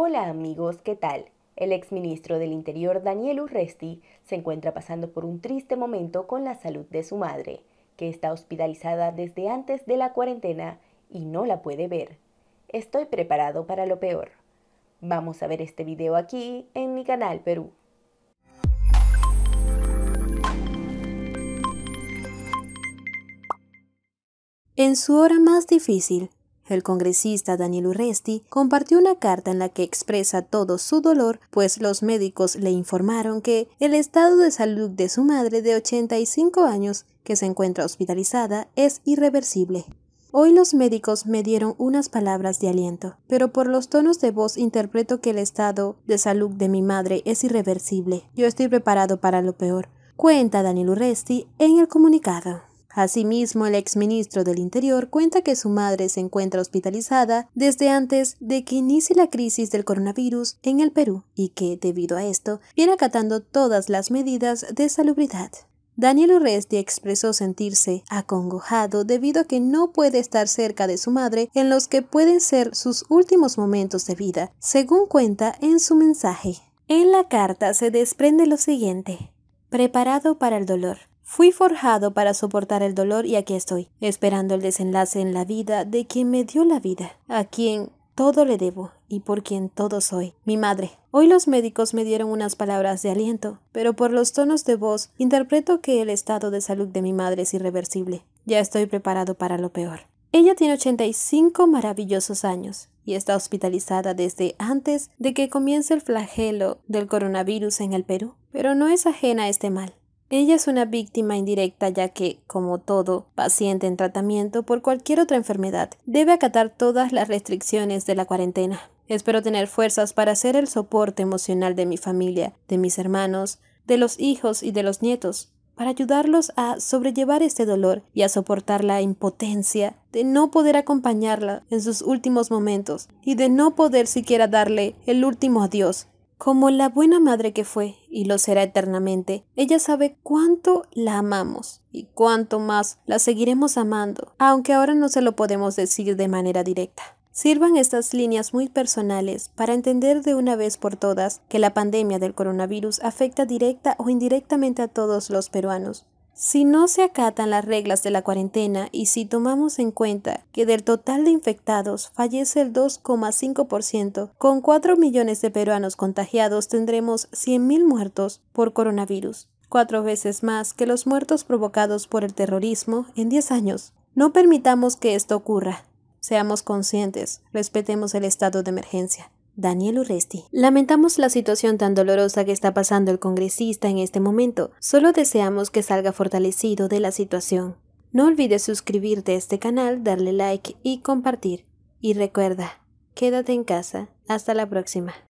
Hola amigos, ¿qué tal? El exministro del Interior Daniel Urresti se encuentra pasando por un triste momento con la salud de su madre, que está hospitalizada desde antes de la cuarentena y no la puede ver. Estoy preparado para lo peor. Vamos a ver este video aquí en mi canal Perú. En su hora más difícil, el congresista Daniel Urresti compartió una carta en la que expresa todo su dolor, pues los médicos le informaron que el estado de salud de su madre de 85 años, que se encuentra hospitalizada, es irreversible. Hoy los médicos me dieron unas palabras de aliento, pero por los tonos de voz interpreto que el estado de salud de mi madre es irreversible. Yo estoy preparado para lo peor, cuenta Daniel Urresti en el comunicado. Asimismo, el exministro del Interior cuenta que su madre se encuentra hospitalizada desde antes de que inicie la crisis del coronavirus en el Perú y que, debido a esto, viene acatando todas las medidas de salubridad. Daniel Urresti expresó sentirse acongojado debido a que no puede estar cerca de su madre en los que pueden ser sus últimos momentos de vida, según cuenta en su mensaje. En la carta se desprende lo siguiente. Preparado para el dolor. Fui forjado para soportar el dolor y aquí estoy, esperando el desenlace en la vida de quien me dio la vida, a quien todo le debo y por quien todo soy, mi madre. Hoy los médicos me dieron unas palabras de aliento, pero por los tonos de voz interpreto que el estado de salud de mi madre es irreversible. Ya estoy preparado para lo peor. Ella tiene 85 maravillosos años y está hospitalizada desde antes de que comience el flagelo del coronavirus en el Perú, pero no es ajena a este mal. Ella es una víctima indirecta ya que, como todo paciente en tratamiento por cualquier otra enfermedad, debe acatar todas las restricciones de la cuarentena. Espero tener fuerzas para ser el soporte emocional de mi familia, de mis hermanos, de los hijos y de los nietos, para ayudarlos a sobrellevar este dolor y a soportar la impotencia de no poder acompañarla en sus últimos momentos y de no poder siquiera darle el último adiós como la buena madre que fue, y lo será eternamente, ella sabe cuánto la amamos y cuánto más la seguiremos amando, aunque ahora no se lo podemos decir de manera directa. Sirvan estas líneas muy personales para entender de una vez por todas que la pandemia del coronavirus afecta directa o indirectamente a todos los peruanos si no se acatan las reglas de la cuarentena y si tomamos en cuenta que del total de infectados fallece el 2,5%, con 4 millones de peruanos contagiados tendremos 100.000 muertos por coronavirus, cuatro veces más que los muertos provocados por el terrorismo en 10 años. No permitamos que esto ocurra. Seamos conscientes, respetemos el estado de emergencia. Daniel Urresti. Lamentamos la situación tan dolorosa que está pasando el congresista en este momento. Solo deseamos que salga fortalecido de la situación. No olvides suscribirte a este canal, darle like y compartir. Y recuerda, quédate en casa. Hasta la próxima.